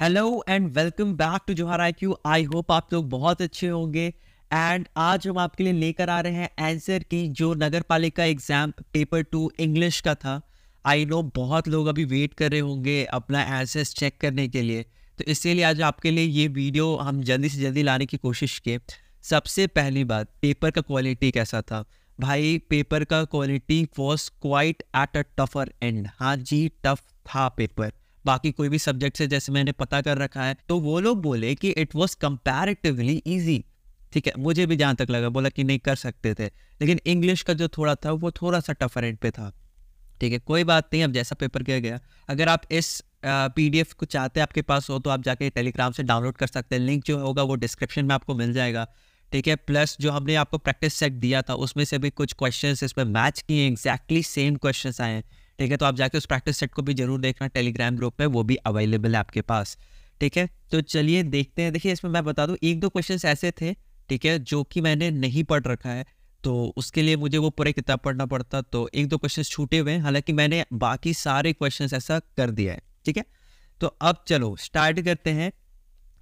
Hello and welcome back to Johar I Q I hope आप लोग बहुत अच्छे होंगे एंड आज हम आपके लिए लेकर आ रहे हैं आंसर की जो नगर पालिका एग्जाम पेपर टू इंग्लिश का था आई नो बहुत लोग अभी वेट कर रहे होंगे अपना आंसर्स चेक करने के लिए तो इसीलिए आज आपके लिए ये वीडियो हम जल्दी से जल्दी लाने की कोशिश किए सबसे पहली बात पेपर का क्वालिटी कैसा था भाई पेपर का quality was quite at a tougher and हाँ जी टफ था पेपर बाकी कोई भी सब्जेक्ट से जैसे मैंने पता कर रखा है तो वो लोग बोले कि इट वॉज कंपेरेटिवली ईजी ठीक है मुझे भी जहाँ तक लगा बोला कि नहीं कर सकते थे लेकिन इंग्लिश का जो थोड़ा था वो थोड़ा सा टफर एंड पे था ठीक है कोई बात नहीं अब जैसा पेपर किया गया अगर आप इस पी को चाहते हैं आपके पास हो तो आप जाके टेलीग्राम से डाउनलोड कर सकते हैं लिंक जो होगा वो डिस्क्रिप्शन में आपको मिल जाएगा ठीक है प्लस जो हमने आपको प्रैक्टिस सेट दिया था उसमें से भी कुछ क्वेश्चंस इसमें मैच किए एग्जैक्टली सेम क्वेश्चंस आए हैं ठीक है तो आप जाके उस प्रैक्टिस सेट को भी जरूर देखना टेलीग्राम ग्रुप में वो भी अवेलेबल है आपके पास ठीक है तो चलिए देखते हैं देखिए इसमें मैं बता दूँ एक दो क्वेश्चन ऐसे थे ठीक है जो कि मैंने नहीं पढ़ रखा है तो उसके लिए मुझे वो पूरी किताब पढ़ना पड़ता तो एक दो क्वेश्चन छूटे हुए हैं हालांकि मैंने बाकी सारे क्वेश्चन ऐसा कर दिया है ठीक है तो अब चलो स्टार्ट करते हैं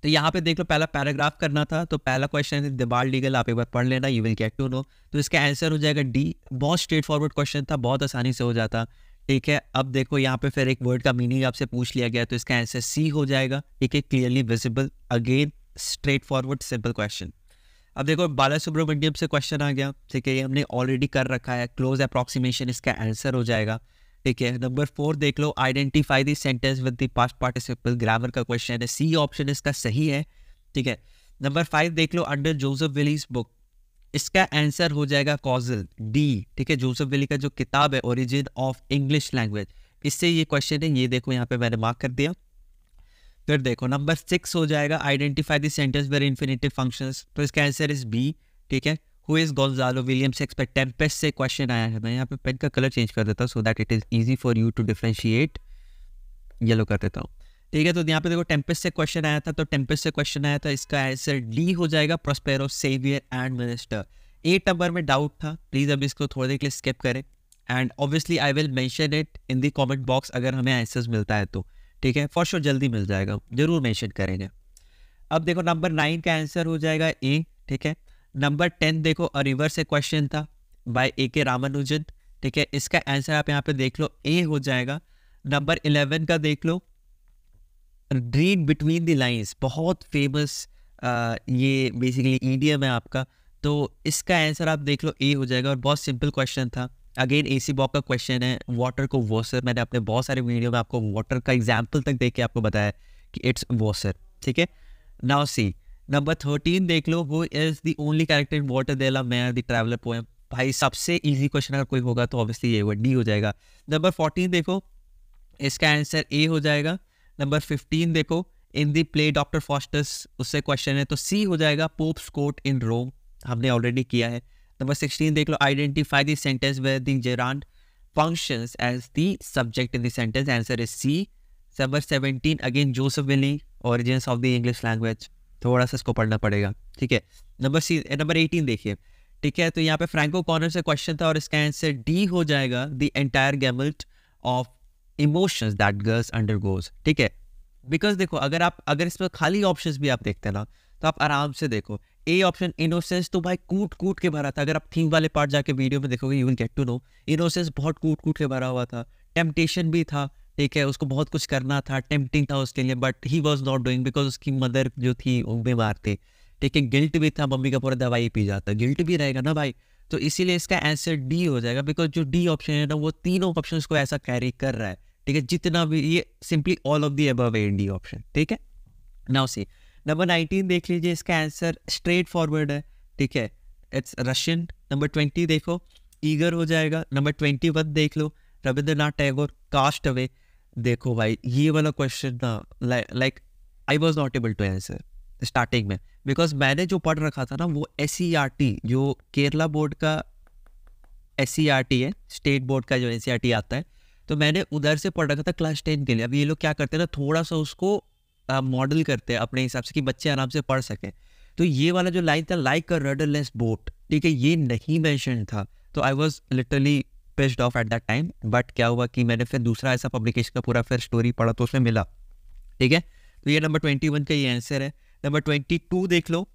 तो यहाँ पे देख लो पहला पैराग्राफ करना था तो पहला क्वेश्चन है दिबाल लीगल आप एक बार पढ़ लेना you will get to know तो इसका आंसर हो जाएगा डी बहुत स्ट्रेट फॉरवर्ड क्वेश्चन था बहुत आसानी से हो जाता ठीक है अब देखो यहाँ पे फिर एक वर्ड का मीनिंग आपसे पूछ लिया गया तो इसका आंसर सी हो जाएगा ठीक है clearly visible again straight forward simple question अब देखो बाला सुब्रमण्यम से क्वेश्चन आ गया ठीक है ये हमने ऑलरेडी कर रखा है क्लोज अप्रॉक्सीमेशन इसका आंसर हो जाएगा ठीक है नंबर फोर देख लो identify the sentence with the past participle grammar का क्वेश्चन है सी ऑप्शन इसका सही है ठीक है नंबर फाइव देख लो अंडर जोसेफ विलीज बुक इसका आंसर हो जाएगा कॉजल डी ठीक है जोसेफ वेली का जो किताब है ओरिजिन ऑफ इंग्लिश लैंग्वेज इससे ये क्वेश्चन है ये देखो यहाँ पे मैंने मार्क कर दिया फिर देखो नंबर सिक्स हो जाएगा identify the sentence where infinitive function तो इसका आंसर इज बी ठीक है हु इज गोल्जालो विलियम एक्सपेक्ट टेम्पेस्ट से क्वेश्चन आया है मैं यहाँ पे पेन का कलर चेंज कर देता हूँ so that it is easy for you to differentiate yellow कर देता हूँ ठीक है तो यहाँ पे देखो टेम्पेस से क्वेश्चन आया था तो टेम्पेस से क्वेश्चन आया था इसका आंसर डी हो जाएगा Prospero saviour and minister eight number में डाउट था प्लीज़ अब इसको थोड़ी देर के लिए स्किप करें and obviously I will mention it in the comment box अगर हमें आंसर्स मिलता है तो ठीक है फॉर श्योर जल्दी मिल जाएगा जरूर मैंशन करेंगे अब देखो नंबर नाइन का आंसर हो जाएगा ए ठीक है नंबर टेन देखो अ रिवर से क्वेश्चन था बाय ए के रामानुजन ठीक है इसका आंसर आप यहाँ पे देख लो ए हो जाएगा नंबर इलेवन का देख लो रीड बिटवीन द लाइंस बहुत फेमस ये बेसिकली ईडियम है आपका तो इसका आंसर आप देख लो ए हो जाएगा और बहुत सिंपल क्वेश्चन था अगेन ए सी बॉक का क्वेश्चन है वाटर को वॉसर मैंने अपने बहुत सारे वीडियो में आपको वाटर का एग्जाम्पल तक देख के आपको बताया कि इट्स वॉसर ठीक है नाउ सी नंबर थर्टीन देख लो वो is the only character in Walter de la Mare the traveller poem भाई सबसे इजी क्वेश्चन अगर कोई होगा तो ऑब्वियसली ये डी हो जाएगा नंबर फोर्टीन देखो इसका आंसर ए हो जाएगा नंबर फिफ्टीन देखो in the play Doctor Faustus उससे क्वेश्चन है तो सी हो जाएगा पोप्स कोर्ट इन रोम हमने ऑलरेडी किया है नंबर सिक्सटीन देख लो identify the sentence where the gerund function as the subject in the sentence answer is C number seventeen again Joseph विली origins of the English language थोड़ा सा इसको पढ़ना पड़ेगा ठीक है नंबर सी नंबर एटीन देखिए ठीक है तो यहाँ पे फ्रैंको कॉर्नर से क्वेश्चन था और इसका आंसर डी हो जाएगा the entire gamut of emotions that girls goes ठीक है बिकॉज देखो अगर आप अगर इसमें खाली ऑप्शंस भी आप देखते हैं ना तो आप आराम से देखो ए ऑप्शन इनोसेंस तो भाई कूट कूट के भरा था अगर आप थीम वाले पार्ट जाके वीडियो में देखोगे you will get to know innocence बहुत कूट कूट के भरा हुआ था टेम्पटेशन भी था ठीक है उसको बहुत कुछ करना था टेम्पटिंग था उसके लिए but he was not doing because उसकी मदर जो थी वो बीमार थी ठीक है गिल्ट भी था मम्मी का पूरा दवाई पी जाता गिल्ट भी रहेगा ना भाई तो इसीलिए इसका आंसर डी हो जाएगा बिकॉज जो डी ऑप्शन है ना वो तीनों ऑप्शन को ऐसा कैरी कर रहा है ठीक है जितना भी ये simply all of the above है डी ऑप्शन ठीक है नाउ सी नंबर नाइनटीन देख लीजिए इसका आंसर स्ट्रेट फॉरवर्ड है ठीक है इट्स रशियन नंबर ट्वेंटी देखो ईगर हो जाएगा नंबर ट्वेंटी वन देख लो रविंद्रनाथ टैगोर कास्ट अवे देखो भाई ये वाला क्वेश्चन ना like I was not able to answer starting में बिकॉज मैंने जो पढ़ रखा था ना वो एस e जो केरला बोर्ड का एस e है स्टेट बोर्ड का जो एस e आता है तो मैंने उधर से पढ़ रखा था क्लास टेन के लिए अब ये लोग क्या करते हैं ना थोड़ा सा उसको मॉडल करते हैं अपने हिसाब से कि बच्चे आराम से पढ़ सकें तो ये वाला जो लाइन था लाइक अ रडरलेस बोट ठीक है ये नहीं मैंशन था तो I was literally pissed off at that time but क्या हुआ कि मैंने फिर दूसरा ऐसा पब्लिकेशन का पूरा फिर स्टोरी पढ़ा तो उसमें मिला ठीक है तो ये नंबर ट्वेंटी वन का ये आंसर है नंबर ट्वेंटी टू देख लो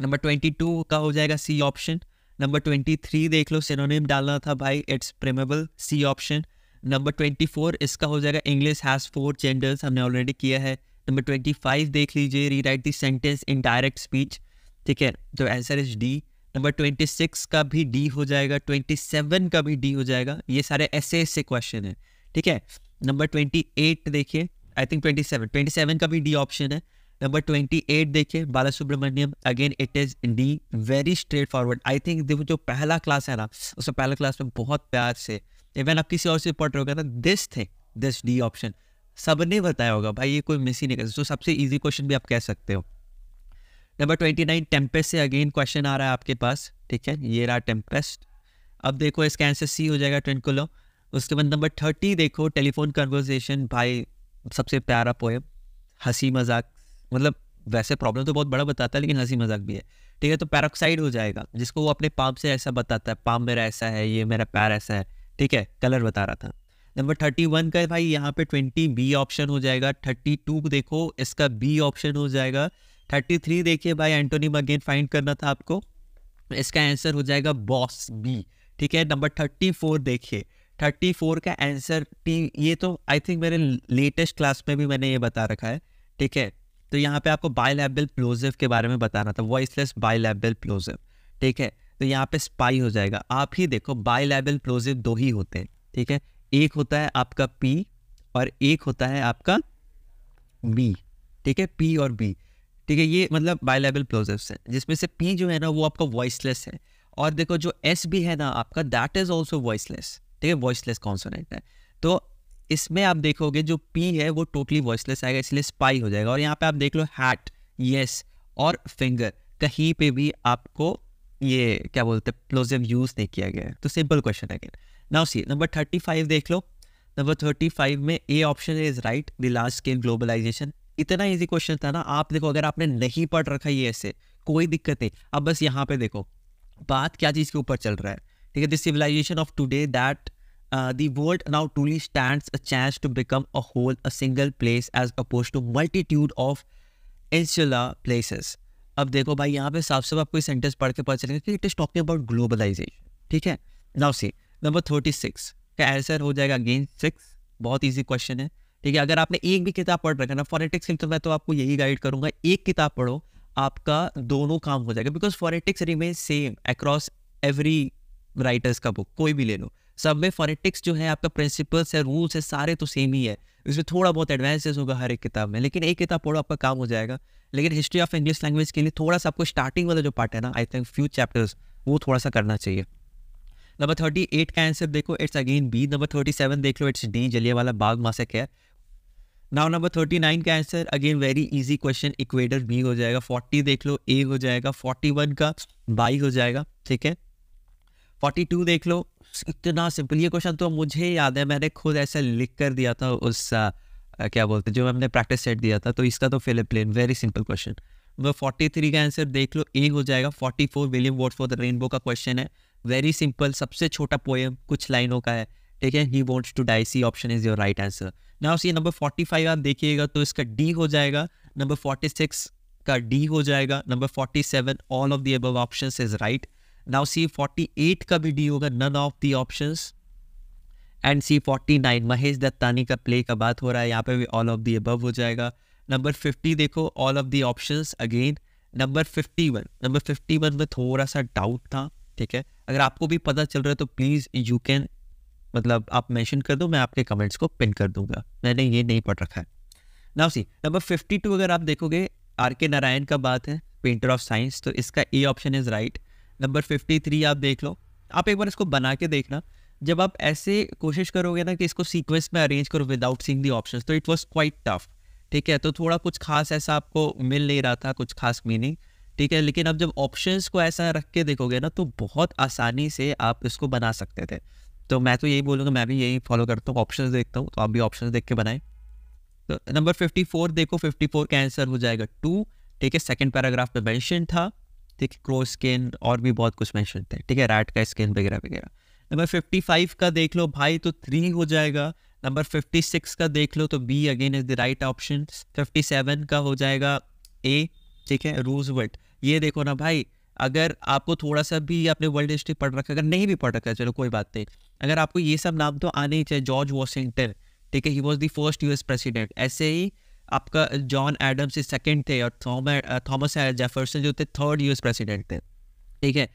नंबर ट्वेंटी टू का हो जाएगा C option number twenty three देख लो सिनोनिम डालना था भाई it's permeable C option number twenty four इसका हो जाएगा इंग्लिश हैज़ फोर जेंडर्स हमने ऑलरेडी किया है नंबर ट्वेंटी फाइव देख लीजिए rewrite the sentence in direct speech ठीक है तो answer is D number twenty six का भी डी हो जाएगा ट्वेंटी सेवन का भी डी हो जाएगा ये सारे ऐसे ऐसे क्वेश्चन है ठीक है नंबर ट्वेंटी एट देखिए I think twenty seven twenty seven का भी डी ऑप्शन है नंबर ट्वेंटी एट देखिए Bala Subramaniam again it is D very straight forward I think देखो जो पहला क्लास है ना उसमें पहला क्लास में बहुत प्यार से इवन आप किसी और से पढ़ रहे होगा ना दिस थे दिस डी ऑप्शन सब ने बताया होगा भाई ये कोई मिस ही नहीं कर सकता तो सबसे ईजी क्वेश्चन भी आप कह सकते हो नंबर ट्वेंटी नाइन टेम्पेस्ट से अगेन क्वेश्चन आ रहा है आपके पास ठीक है ये रहा टेम्पेस्ट अब देखो इसका आंसर सी हो जाएगा ट्विंकुलो उसके बाद नंबर थर्टी देखो टेलीफोन कन्वर्जेशन भाई सबसे प्यारा पोएम हंसी मजाक मतलब वैसे प्रॉब्लम तो बहुत बड़ा बताता है लेकिन हंसी मजाक भी है ठीक है तो पैरोक्साइड हो जाएगा जिसको वो अपने पाम से ऐसा बताता है पाम मेरा ऐसा है ये मेरा पैर ऐसा है ठीक है कलर बता रहा था नंबर थर्टी वन का भाई यहाँ पे ट्वेंटी बी ऑप्शन हो जाएगा थर्टी टू देखो इसका बी ऑप्शन हो जाएगा थर्टी थ्री देखिए भाई एंटोनी मगेन फाइंड करना था आपको इसका आंसर हो जाएगा बॉस बी ठीक है नंबर थर्टी फोर देखिए थर्टी फोर का आंसर टी ये तो आई थिंक मेरे लेटेस्ट क्लास में भी मैंने ये बता रखा है ठीक है तो यहाँ पे आपको लेबल प्लोजिव के बारे में बताना था वॉइसलेस बाइलैबल प्लोजिव ठीक है तो यहाँ पे स्पाई हो जाएगा आप ही देखो लेबल प्लोजिव दो ही होते हैं ठीक है एक होता है आपका पी और एक होता है आपका बी ठीक है पी और बी ठीक है ये मतलब बाइलेबल प्लोजिव है जिसमें से पी जो है ना वो आपका वॉइसलेस है और देखो जो एस भी है ना आपका दैट इज ऑल्सो वॉइसलेस ठीक है वॉइसलेस कॉन्सोनेंट है इसमें आप देखोगे जो पी है वो टोटली वॉइसलेस आएगा इसलिए स्पाई हो जाएगा और यहाँ पे आप देख लो हैट यस और फिंगर कहीं पे भी आपको ये क्या बोलते हैं प्लोजिव यूज नहीं किया गया है तो सिंपल क्वेश्चन है नाउ सी नंबर थर्टी फाइव देख लो नंबर थर्टी फाइव में A option is right the large scale globalization इतना इजी क्वेश्चन था ना आप देखो अगर आपने नहीं पढ़ रखा ये ऐसे कोई दिक्कत नहीं अब बस यहाँ पे देखो बात क्या चीज़ के ऊपर चल रहा है ठीक है the civilization of today that Uh, the world now truly stands a chance to become a whole, a single place as opposed to multitude of insular places. अब देखो भाई यहाँ पे साफ साफ आपको सेंटेंस पढ़ के पता चलेगा कि it is talking about globalization ठीक है नाउ सी नंबर थर्टी सिक्स का आंसर हो जाएगा अगेन सिक्स बहुत ईजी क्वेश्चन है ठीक है अगर आपने एक भी किताब पढ़ रखा ना फॉरेटिक्स तो मैं तो आपको यही गाइड करूंगा एक किताब पढ़ो आपका दोनों काम हो जाएगा because phonetics remain same across every writers का बुक कोई भी ले लो सब में फोनेटिक्स जो है आपका प्रिंसिपल्स है रूल्स है सारे तो सेम ही है इसमें थोड़ा बहुत एडवांसेस होगा हर एक किताब में लेकिन एक किताब पढ़ो आपका काम हो जाएगा लेकिन हिस्ट्री ऑफ इंग्लिश लैंग्वेज के लिए थोड़ा सा आपको स्टार्टिंग वाला जो पार्ट है ना आई थिंक फ्यू चैप्टर्स वो थोड़ा सा करना चाहिए नंबर थर्टी एट का आंसर देखो it's again B number thirty seven देख लो it's the Jallianwala Bagh massacre है नाउ नंबर थर्टी नाइन का answer again very easy question equator B हो जाएगा फोर्टी देख लो ए हो जाएगा फोर्टी वन का बाई हो जाएगा ठीक है फोर्टी टू देख लो इतना सिंपल ये क्वेश्चन तो मुझे याद है मैंने खुद ऐसा लिख कर दिया था उस आ, क्या बोलते जो हमने प्रैक्टिस सेट दिया था तो इसका तो Philip Lane very simple question वो फोर्टी थ्री का आंसर देख लो ए हो जाएगा फोर्टी फोर विलियम वोट फॉर द रेनबो का क्वेश्चन है वेरी सिंपल सबसे छोटा पोएम कुछ लाइनों का है ठीक है he wants to die C option is your right answer ना उसी नंबर फोर्टी फाइव आप देखिएगा तो इसका डी हो जाएगा नंबर फोर्टी सिक्स का डी हो जाएगा number forty seven all of the above option is right now see forty eight का भी डी होगा none of the option and see forty nine Mahesh Dattani का प्ले का बात हो रहा है यहाँ पे भी ऑल ऑफ दी अबव हो जाएगा नंबर फिफ्टी देखो all of the option again number fifty one number fifty one में थोड़ा सा डाउट था ठीक है अगर आपको भी पता चल रहा है तो प्लीज़ यू कैन मतलब आप मेंशन कर दो मैं आपके कमेंट्स को पिन कर दूंगा मैंने ये नहीं पढ़ रखा है नाउ सी नंबर फिफ्टी टू अगर आप देखोगे आर के नारायण का बात है पेंटर ऑफ साइंस तो इसका A option is right number fifty three आप देख लो आप एक बार इसको बना के देखना जब आप ऐसे कोशिश करोगे ना कि इसको सीक्वेंस में अरेंज करो विदाउट सीइंग दी ऑप्शंस तो इट वाज क्वाइट टफ ठीक है तो थोड़ा कुछ खास ऐसा आपको मिल नहीं रहा था कुछ खास मीनिंग ठीक है लेकिन अब जब ऑप्शंस को ऐसा रख के देखोगे ना तो बहुत आसानी से आप इसको बना सकते थे तो मैं तो यही बोलूँगा मैं भी यही फॉलो करता हूँ ऑप्शन देखता हूँ तो आप भी ऑप्शन देख के बनाएं तो नंबर फोर देखो फोर का आंसर हो जाएगा टू ठीक है सेकंड पैराग्राफ में मेंशन था है क्रो स्किन और भी बहुत कुछ मैंशन थे ठीक है रैट का स्किन वगैरह वगैरह नंबर फिफ्टी फाइव का देख लो भाई तो थ्री हो जाएगा नंबर फिफ्टी सिक्स का देख लो तो B again is the right option fifty seven का हो जाएगा ए ठीक है रूजवर्ट ये देखो ना भाई अगर आपको थोड़ा सा भी आपने वर्ल्ड हिस्ट्री पढ़ रखा अगर नहीं भी पढ़ रखा है चलो कोई बात नहीं अगर आपको ये सब नाम तो आने ही चाहिए जॉर्ज वॉशिंगटन ठीक है he was the first US president ऐसे ही आपका जॉन एडम्स सेकेंड थे और थॉमस जेफरसन जो थे थर्ड यूएस प्रेसिडेंट थे ठीक है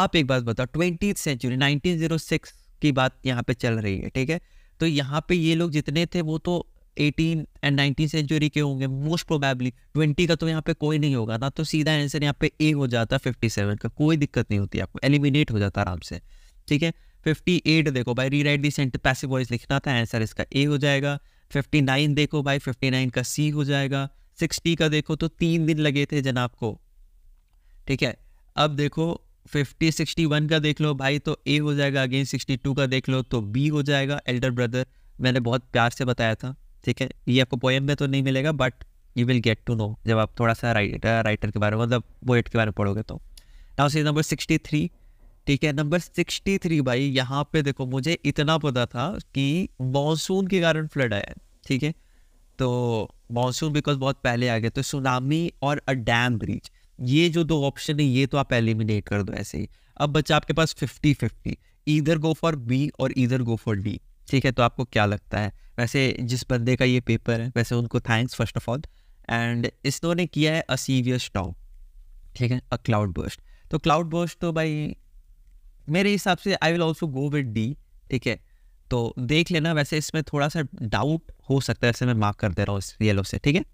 आप एक बात बताओ ट्वेंटी सेंचुरी सिक्स की बात यहाँ पे चल रही है ठीक है तो यहाँ पे ये लोग जितने थे वो तो एटीन एंड नाइनटीन सेंचुरी के होंगे मोस्ट प्रोबेबली ट्वेंटी का तो यहाँ पे कोई नहीं होगा ना तो सीधा आंसर यहाँ पे ए हो जाता फिफ्टी सेवन का कोई दिक्कत नहीं होती आपको एलिमिनेट हो जाता आराम से ठीक है फिफ्टी एट देखो भाई री दी सेंट पैसिव वॉइस लिखना था आंसर इसका ए हो जाएगा फिफ्टी नाइन देखो भाई फिफ्टी नाइन का सी हो जाएगा सिक्सटी का देखो तो तीन दिन लगे थे जनाब को ठीक है अब देखो फिफ्टी सिक्सटी वन का देख लो भाई तो ए हो जाएगा अगेन सिक्सटी टू का देख लो तो बी हो जाएगा एल्डर ब्रदर मैंने बहुत प्यार से बताया था ठीक है ये आपको पोएम में तो नहीं मिलेगा but you will get to know जब आप थोड़ा सा राइटर राइटर के बारे में मतलब पोएट के बारे में पढ़ोगे तो now sees number sixty three ठीक है नंबर सिक्सटी थ्री भाई यहाँ पे देखो मुझे इतना पता था कि मानसून के कारण फ्लड आया ठीक है तो मानसून बिकॉज बहुत पहले आ गया तो सुनामी और अ डैम ब्रिज ये जो दो ऑप्शन है ये तो आप एलिमिनेट कर दो ऐसे ही अब बच्चा आपके पास फिफ्टी फिफ्टी इधर गो फॉर बी और इधर गो फॉर डी ठीक है तो आपको क्या लगता है वैसे जिस बंदे का ये पेपर है वैसे उनको thanks first of all and ISRO ने किया है अ सीवियस टाउ ठीक है अ क्लाउड बर्स्ट तो क्लाउड बर्स्ट तो भाई मेरे हिसाब से I will also go with D ठीक है तो देख लेना वैसे इसमें थोड़ा सा डाउट हो सकता है ऐसे मैं मार्क कर दे रहा हूँ इस येलो से ठीक है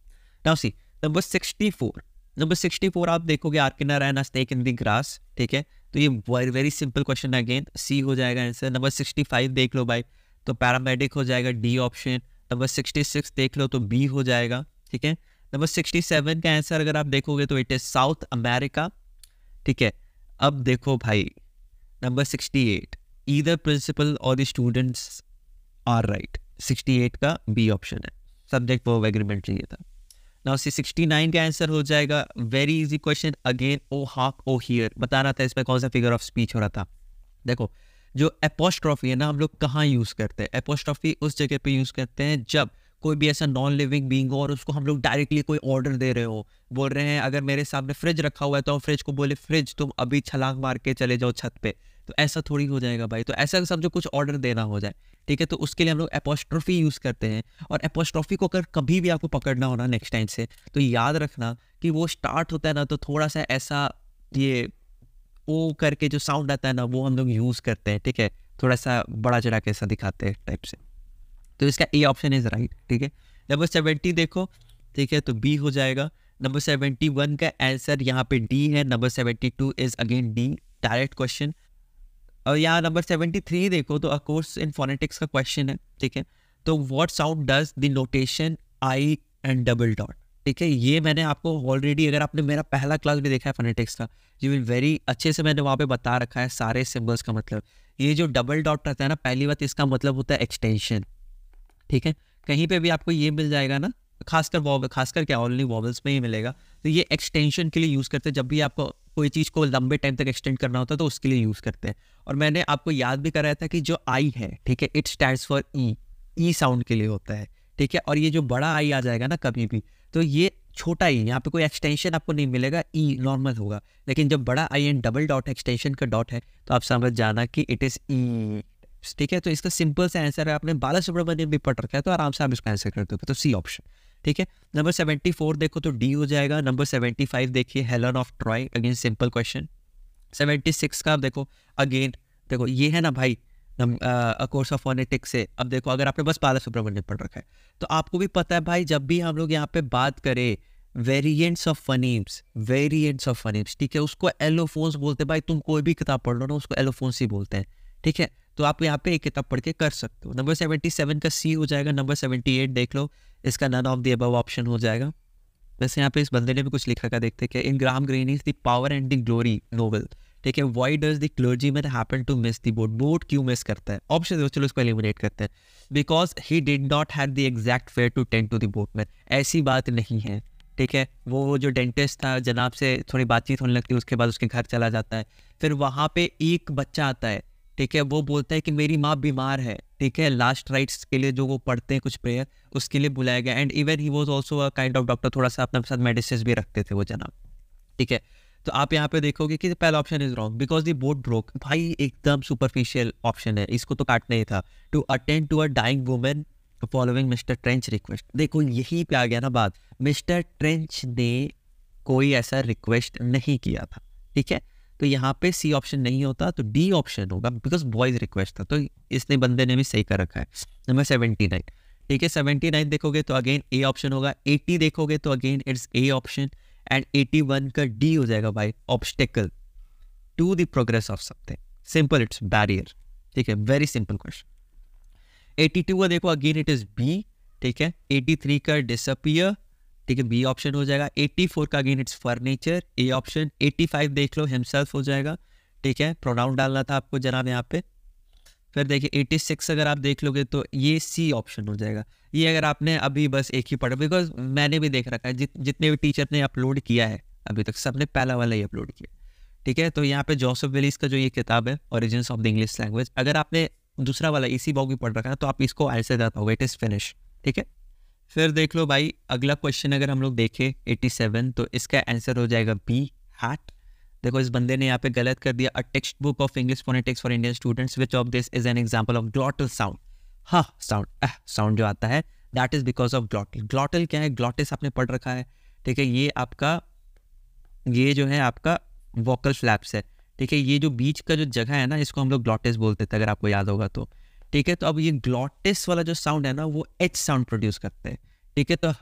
नाउ सी number sixty four number sixty four आप देखोगे आर के नारायण इन दी ग्रास ठीक है तो ये very very simple question again C हो जाएगा आंसर नंबर सिक्सटी फाइव देख लो भाई तो पैरामेडिक हो जाएगा D option number sixty six देख लो तो बी हो जाएगा ठीक है नंबर सिक्सटी सेवन का आंसर अगर आप देखोगे तो इट इज़ साउथ अमेरिका ठीक है अब देखो भाई number 68 either principal or the students are right 68 का बी ऑप्शन है सब्जेक्ट वर्ब एग्रीमेंट चाहिए था नाउ से 69 का आंसर हो जाएगा very easy question again O hark O here बता रहा था इसमें कौन सा फिगर ऑफ स्पीच हो रहा था देखो जो एपोस्ट्रॉफी है ना हम लोग कहाँ यूज़ करते हैं एपोस्ट्रॉफी उस जगह पे यूज़ करते हैं जब कोई भी ऐसा नॉन लिविंग बींग हो और उसको हम लोग डायरेक्टली कोई ऑर्डर दे रहे हो बोल रहे हैं अगर मेरे सामने फ्रिज रखा हुआ है तो हम फ्रिज को बोले फ्रिज तुम अभी छलांग मार के चले जाओ छत पे तो ऐसा थोड़ी हो जाएगा भाई तो ऐसा समझो कुछ ऑर्डर देना हो जाए ठीक है तो उसके लिए हम लोग एपोस्ट्रॉफी यूज़ करते हैं और एपोस्ट्रॉफी को अगर कभी भी आपको पकड़ना होना नेक्स्ट टाइम से तो याद रखना कि वो स्टार्ट होता है ना तो थोड़ा सा ऐसा ये ओ करके जो साउंड आता है ना वो हम लोग यूज़ करते हैं ठीक है थोड़ा सा बड़ा चढ़ा के ऐसा दिखाते हैं टाइप से तो इसका ए ऑप्शन इज़ राइट ठीक है नंबर सेवेंटी देखो ठीक है तो बी हो जाएगा नंबर सेवेंटी वन का आंसर यहाँ पे डी है number seventy two is again D direct question और यहाँ नंबर सेवेंटी थ्री देखो तो अकोर्स इन फोनेटिक्स का क्वेश्चन है ठीक है तो what sound does the notation I and double dot ठीक है ये मैंने आपको ऑलरेडी अगर आपने मेरा पहला क्लास भी देखा है फोनेटिक्स का यू विल वेरी अच्छे से मैंने वहाँ पे बता रखा है सारे सिम्बल्स का मतलब ये जो डबल डॉट रहता है ना पहली बात इसका मतलब होता है एक्सटेंशन ठीक है कहीं पे भी आपको ये मिल जाएगा ना खासकर वॉबल खासकर क्या ऑनली वॉबल्स में ही मिलेगा तो ये एक्सटेंशन के लिए यूज़ करते हैं जब भी आपको कोई चीज़ को लंबे टाइम तक एक्सटेंड करना होता है तो उसके लिए यूज़ करते हैं और मैंने आपको याद भी कराया था कि जो आई है ठीक है it stand for E E sound के लिए होता है ठीक है और ये जो बड़ा आई आ जाएगा ना कभी भी तो ये छोटा ही e, यहाँ पे कोई एक्सटेंशन आपको नहीं मिलेगा ई e नॉर्मल होगा लेकिन जब बड़ा I and double dot extension का डॉट है तो आप समझ जाना कि इट इज़ ई ठीक है तो इसका सिंपल सा आंसर है आपने बाला सुब्रमण्यम भी पढ़ रखा है तो आराम से आप इसका आंसर कर दोगे तो सी ऑप्शन ठीक है नंबर सेवेंटी फोर देखो तो डी हो जाएगा नंबर सेवेंटी फाइव देखिए Helen of Troy again simple question seventy six का देखो अगेन देखो ये है ना भाई कोर्स ऑफ फोनेटिक्स से अब देखो अगर आपने बस बाला सुब्रमण्यम पढ़ रखा है तो आपको भी पता है भाई जब भी हम लोग यहाँ पे बात करें variants of phonemes variants of phonemes ठीक है उसको एलोफोन्स बोलते हैं भाई तुम कोई भी किताब पढ़ लो ना उसको एलोफोन्स ही बोलते हैं ठीक है तो आप यहाँ पे एक किताब पढ़ के कर सकते हो नंबर सेवेंटी सेवन का सी हो जाएगा नंबर सेवेंटी एट देख लो इसका none of the above option हो जाएगा वैसे यहाँ पे इस बंदे ने भी कुछ लिखा का देखते कि in Graham Greene is the power and the glory novel ठीक है why does the clergy man happen to miss the boat boat क्यों मिस करता है ऑप्शन दो चलो उसको एलिमिनेट करते हैं because he did not have the exact fare to tent to the boat man ऐसी बात नहीं है ठीक है वो जो डेंटिस्ट था जनाब से थोड़ी बातचीत होने लगती है उसके बाद उसके घर चला जाता है फिर वहाँ पे एक बच्चा आता है ठीक है वो बोलता है कि मेरी माँ बीमार है ठीक है लास्ट राइट्स के लिए जो वो पढ़ते हैं कुछ प्रेयर उसके लिए बुलाया गया and even he was also a kind of doctor थोड़ा सा अपने साथ मेडिसिन भी रखते थे वो जनाब ठीक है तो आप यहाँ पे देखोगे कि पहला option is wrong because the boat broke भाई एकदम सुपरफिशियल ऑप्शन है इसको तो काटना ही था to attend to a dying women following Mister Trench request देखो यही पे आ गया ना बात मिस्टर ट्रेंच ने कोई ऐसा रिक्वेस्ट नहीं किया था ठीक है तो यहाँ पे सी ऑप्शन नहीं होता तो डी ऑप्शन होगा बिकॉज बॉयज रिक्वेस्ट था तो इसने बंदे ने भी सही कर रखा है नंबर सेवेंटी नाइन ठीक है सेवेंटी नाइन देखोगे तो अगेन ए ऑप्शन होगा एटी देखोगे तो again it's A option and eighty one का डी हो जाएगा भाई obstacle to the progress of something simple it's barrier ठीक है very simple question eighty two का देखो अगेन इट इज बी ठीक है एटी थ्री का डिसअपियर ठीक है बी ऑप्शन हो जाएगा 84 का again it's furniture A option 85 देख लो हिमसेल्फ हो जाएगा ठीक है प्रोनाउन डालना था आपको जनाब यहाँ पे फिर देखिए 86 अगर आप देख लोगे तो ये सी ऑप्शन हो जाएगा ये अगर आपने अभी बस एक ही पढ़ा बिकॉज मैंने भी देख रखा है जित, जितने भी टीचर ने अपलोड किया है अभी तक सबने पहला वाला ही अपलोड किया ठीक है तो यहाँ पे जोसफ वेलीस का जो ये किताब है origin of the English language अगर आपने दूसरा वाला इसी बॉक भी पढ़ रखा है तो आप इसको आंसर जाता होगा इट इज़ फिनिश ठीक है फिर देख लो भाई अगला क्वेश्चन अगर हम लोग देखें 87 तो इसका आंसर हो जाएगा बी हैट देखो इस बंदे ने यहाँ पे गलत कर दिया a text book of English phonetics for Indian students which of this is an example of glottal sound हाँ साउंड साउंड जो आता है that is because of glottal glottal क्या है ग्लॉटिस आपने पढ़ रखा है ठीक है ये आपका ये जो है आपका वोकल फ्लैप्स है ठीक है ये जो बीच का जो जगह है ना इसको हम लोग ग्लॉटिस बोलते थे अगर आपको याद होगा तो ठीक है तो अब ये ग्लॉटिस वाला जो साउंड है ना वो एच साउंड प्रोड्यूस करते हैं ठीक है तो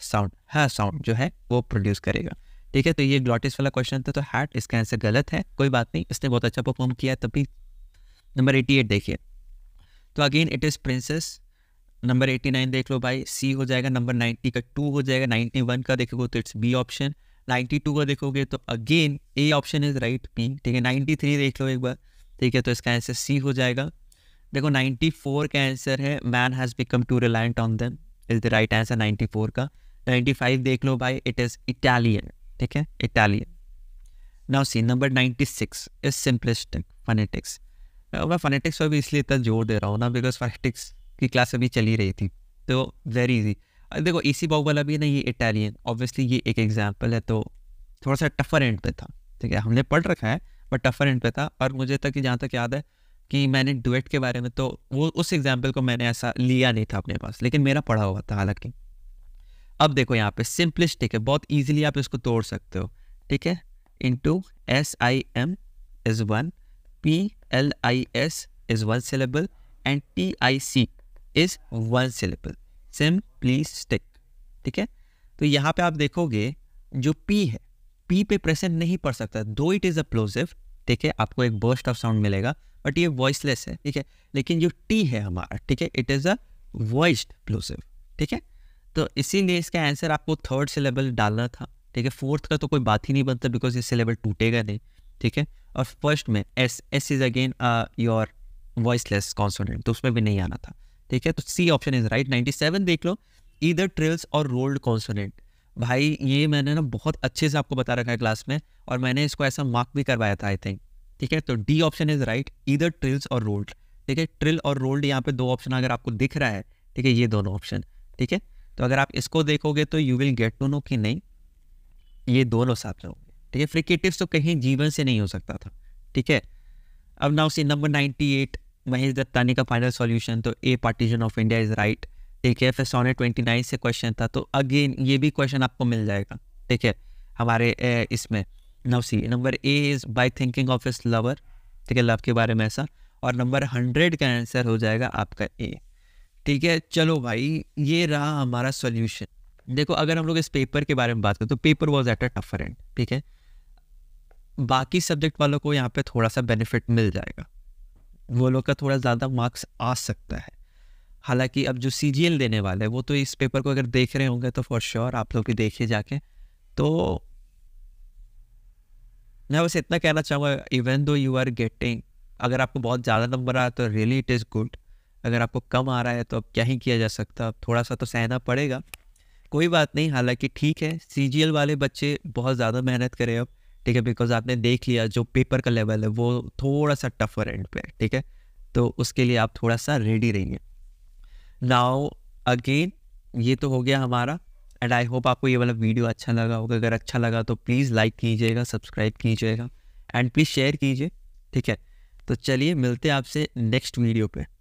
साउंड हा साउंड जो है वो प्रोड्यूस करेगा ठीक है तो ये ग्लॉटिस वाला क्वेश्चन था तो हार्ट इसका आंसर गलत है कोई बात नहीं इसने बहुत अच्छा परफॉर्म किया तभी नंबर एटी एट देखिए तो again it is princess number eighty nine देख लो भाई सी हो जाएगा नंबर नाइनटी का टू हो जाएगा नाइन्टी वन का देखोगे तो it's B option ninety two का देखोगे तो again A option is right B ठीक है नाइनटी थ्री देख लो एक बार ठीक है तो इसका आंसर सी हो जाएगा देखो 94 का आंसर है man has become too reliant on them is the right answer 94 का 95 देख लो भाई इट इज़ इटालियन ठीक है Italian now C number 96 is simplistic phonetics मैं फनेटिक्स पर भी इसलिए इतना जोर दे रहा हूँ ना बिकॉज फनेटिक्स की क्लास अभी चली रही थी तो वेरी इजी देखो इसी सी वाला भी ना ये इटालियन ऑब्वियसली ये एक एग्जाम्पल है तो थोड़ा सा टफर एंड पे था ठीक है हमने पढ़ रखा है बट टफर एंड पे था और मुझे तक जहाँ तक याद है कि मैंने डुएट के बारे में तो वो उस एग्जाम्पल को मैंने ऐसा लिया नहीं था अपने पास लेकिन मेरा पढ़ा हुआ था हालांकि अब देखो यहाँ पे सिंपलिस्टिक है बहुत ईजिली आप इसको तोड़ सकते हो ठीक है in two S I M is one P L I S is one syllable and T I C is one syllable simplistic ठीक है तो यहाँ पे आप देखोगे जो पी है पी पे प्रेसेंट नहीं पड़ सकता दो इट इज़ अ प्लोजिव ठीक है आपको एक बर्स्ट ऑफ साउंड मिलेगा बट ये वॉइसलेस है ठीक है लेकिन जो टी है हमारा ठीक है it is a voiced plosive ठीक है तो इसीलिए इसका आंसर आपको थर्ड सिलेबल डालना था ठीक है फोर्थ का तो कोई बात ही नहीं बनता बिकॉज ये सिलेबल टूटेगा नहीं ठीक है और फर्स्ट में S S is again your voiceless consonant तो उसमें भी नहीं आना था ठीक है तो C option is right seven देख लो इधर ट्रिल्स और रोल्ड कॉन्सोनेंट भाई ये मैंने ना बहुत अच्छे से आपको बता रखा है क्लास में और मैंने इसको ऐसा मार्क भी करवाया था आई थिंक ठीक है तो डी ऑप्शन इज राइट इधर ट्रिल्स और रोल्ड ठीक है ट्रिल और रोल्ड यहाँ पे दो ऑप्शन अगर आपको दिख रहा है ठीक है ये दोनों ऑप्शन ठीक है तो अगर आप इसको देखोगे तो you will get to know कि नहीं ये दोनों साथ में होंगे ठीक है फ्रिकेटिव तो कहीं जीवन से नहीं हो सकता था ठीक है अब नाउ सी नंबर एट महेश दत्तानी का फाइनल सॉल्यूशन तो A partition of India is right ठीक है फिर सोने ट्वेंटी नाइन से क्वेश्चन था तो अगेन ये भी क्वेश्चन आपको मिल जाएगा ठीक है हमारे इसमें now C number A is by thinking of this lover ठीक है लव के बारे में ऐसा और नंबर हंड्रेड का आंसर हो जाएगा आपका ए ठीक है चलो भाई ये रहा हमारा सोल्यूशन देखो अगर हम लोग इस पेपर के बारे में बात करें तो paper was at a tougher and ठीक है बाकी सब्जेक्ट वालों को यहाँ पे थोड़ा सा बेनिफिट मिल जाएगा वो लोग का थोड़ा ज़्यादा मार्क्स आ सकता है हालांकि अब जो सी देने वाले हैं वो तो इस पेपर को अगर देख रहे होंगे तो फॉर श्योर sure आप लोग भी देखिए जाके तो मैं बस इतना कहना चाहूँगा even though you are getting अगर आपको बहुत ज़्यादा नंबर आया तो रियली इट इज़ गुड अगर आपको कम आ रहा है तो अब क्या ही किया जा सकता अब थोड़ा सा तो सहना पड़ेगा कोई बात नहीं हालांकि ठीक है सी वाले बच्चे बहुत ज़्यादा मेहनत करें अब ठीक है बिकॉज आपने देख लिया जो पेपर का लेवल है वो थोड़ा सा टफर एंड पे ठीक है तो उसके लिए आप थोड़ा सा रेडी रहिए नाउ अगेन ये तो हो गया हमारा एंड आई होप आपको ये वाला वीडियो अच्छा लगा होगा अगर अच्छा लगा तो प्लीज़ लाइक कीजिएगा सब्सक्राइब कीजिएगा एंड प्लीज़ शेयर कीजिए ठीक है तो चलिए मिलते हैं आपसे नेक्स्ट वीडियो पर